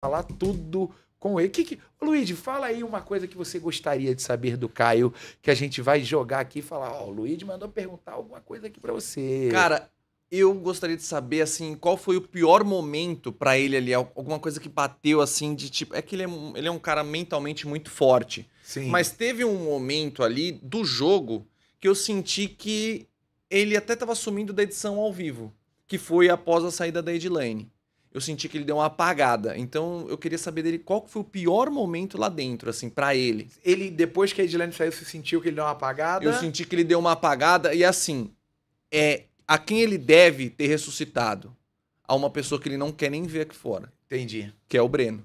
falar tudo com ele. Que, que... fala aí uma coisa que você gostaria de saber do Caio, que a gente vai jogar aqui e falar, ó, oh, o Luiz mandou perguntar alguma coisa aqui para você. Cara, eu gostaria de saber, assim, qual foi o pior momento para ele ali, alguma coisa que bateu, assim, de tipo... É que ele é, ele é um cara mentalmente muito forte. Sim. Mas teve um momento ali do jogo que eu senti que ele até tava sumindo da edição ao vivo, que foi após a saída da Edilane eu senti que ele deu uma apagada. Então eu queria saber dele qual foi o pior momento lá dentro, assim, para ele. Ele, depois que a Edilene saiu, você sentiu que ele deu uma apagada? Eu senti que ele deu uma apagada e assim, é a quem ele deve ter ressuscitado? A uma pessoa que ele não quer nem ver aqui fora. Entendi. Que é o Breno.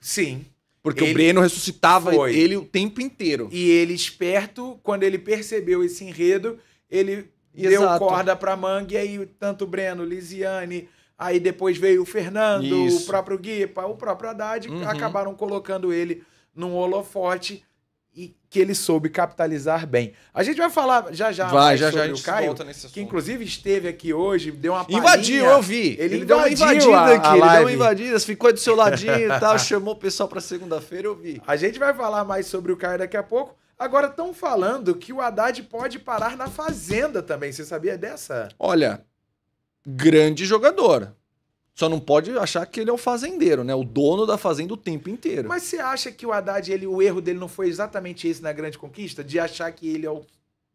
Sim. Porque ele o Breno ressuscitava foi. ele o tempo inteiro. E ele, esperto, quando ele percebeu esse enredo, ele Exato. deu corda pra manga e aí tanto o Breno, Lisiane Aí depois veio o Fernando, Isso. o próprio Guipa, o próprio Haddad, uhum. acabaram colocando ele num holofote e que ele soube capitalizar bem. A gente vai falar já já vai, já, sobre já, o Caio, que inclusive esteve aqui hoje, deu uma palhinha. Invadiu, eu vi. Ele, ele deu uma invadida a, aqui, a ele deu uma invadida, ficou do seu ladinho e tal, chamou o pessoal para segunda-feira, eu vi. A gente vai falar mais sobre o Caio daqui a pouco. Agora estão falando que o Haddad pode parar na fazenda também, você sabia dessa? Olha, grande jogador. Só não pode achar que ele é o fazendeiro, né? O dono da fazenda o tempo inteiro. Mas você acha que o Haddad, ele, o erro dele não foi exatamente esse na grande conquista? De achar que ele é o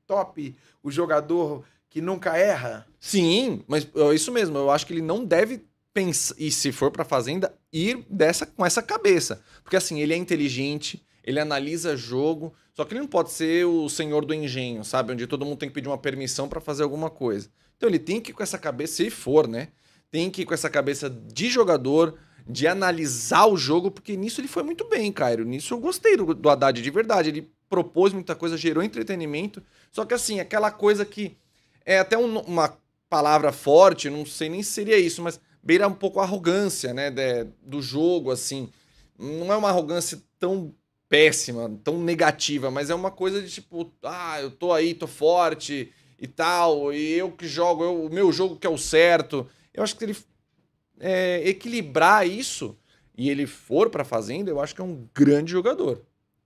top, o jogador que nunca erra? Sim, mas é isso mesmo. Eu acho que ele não deve pensar, e se for pra fazenda, ir dessa, com essa cabeça. Porque assim, ele é inteligente, ele analisa jogo, só que ele não pode ser o senhor do engenho, sabe? Onde todo mundo tem que pedir uma permissão para fazer alguma coisa. Então ele tem que ir com essa cabeça, se for, né? Tem que ir com essa cabeça de jogador, de analisar o jogo, porque nisso ele foi muito bem, Cairo. Nisso eu gostei do, do Haddad de verdade. Ele propôs muita coisa, gerou entretenimento. Só que assim, aquela coisa que é até um, uma palavra forte, não sei nem se seria isso, mas beira um pouco a arrogância, né, de, do jogo, assim. Não é uma arrogância tão péssima, tão negativa, mas é uma coisa de tipo, ah, eu tô aí, tô forte e tal, e eu que jogo, eu, o meu jogo que é o certo. Eu acho que ele é, equilibrar isso e ele for pra Fazenda, eu acho que é um grande jogador.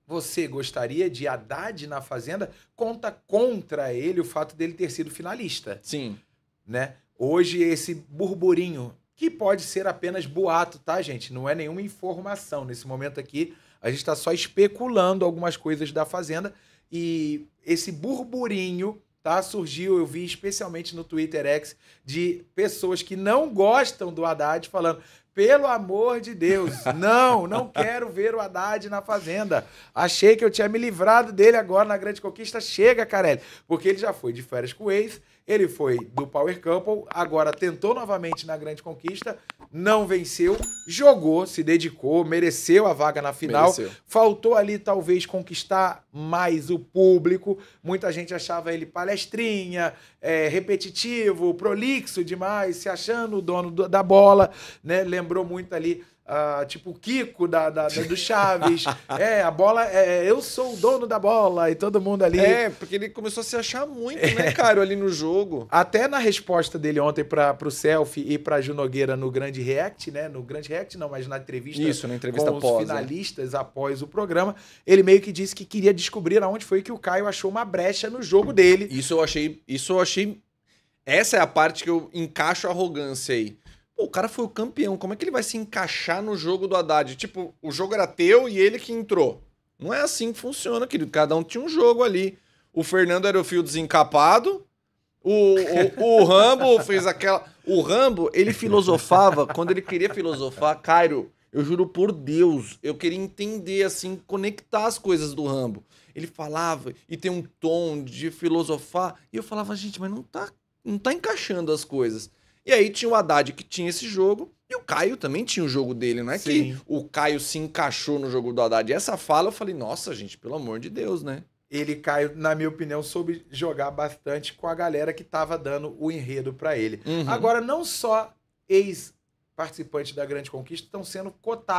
Você gostaria de Haddad na Fazenda? Conta contra ele o fato dele ter sido finalista. Sim. Né? Hoje, esse burburinho, que pode ser apenas boato, tá, gente? Não é nenhuma informação. Nesse momento aqui, a gente está só especulando algumas coisas da Fazenda e esse burburinho tá surgiu, eu vi especialmente no Twitter X, de pessoas que não gostam do Haddad falando: pelo amor de Deus, não, não quero ver o Haddad na Fazenda. Achei que eu tinha me livrado dele agora na Grande Conquista. Chega, Carelli, porque ele já foi de férias com o ex, ele foi do Power Couple, agora tentou novamente na Grande Conquista, não venceu, jogou, se dedicou, mereceu a vaga na final. Mereceu. Faltou ali, talvez, conquistar mais o público. Muita gente achava ele palestrinha, é, repetitivo, prolixo demais, se achando o dono da bola, né? lembrou muito ali, uh, tipo, o Kiko da, da, da do Chaves. é, a bola, é, eu sou o dono da bola e todo mundo ali. É, porque ele começou a se achar muito, né, é. né, cara, ali no jogo. Até na resposta dele ontem para o Selfie e para Ju Nogueira no Grande React, né? No Grande React não, mas na entrevista, Isso, na entrevista com após, os é. finalistas após o programa, ele meio que disse que queria descobrir aonde foi que o Caio achou uma brecha no jogo dele. Isso eu achei, isso eu achei essa é a parte que eu encaixo a arrogância aí. Pô, o cara foi o campeão, como é que ele vai se encaixar no jogo do Haddad? Tipo, o jogo era teu e ele que entrou. Não é assim que funciona, querido. Cada um tinha um jogo ali. O Fernando era o fio desencapado, o, o, o Rambo fez aquela. O Rambo, ele filosofava, quando ele queria filosofar, Cairo, eu juro por Deus, eu queria entender, assim, conectar as coisas do Rambo. Ele falava e tem um tom de filosofar, e eu falava, gente, mas não tá, não tá encaixando as coisas. E aí tinha o Haddad que tinha esse jogo e o Caio também tinha o jogo dele, não é Sim. que o Caio se encaixou no jogo do Haddad. E essa fala eu falei, nossa, gente, pelo amor de Deus, né? Ele, Caio, na minha opinião, soube jogar bastante com a galera que tava dando o enredo para ele. Uhum. Agora, não só ex-participantes da Grande Conquista estão sendo cotados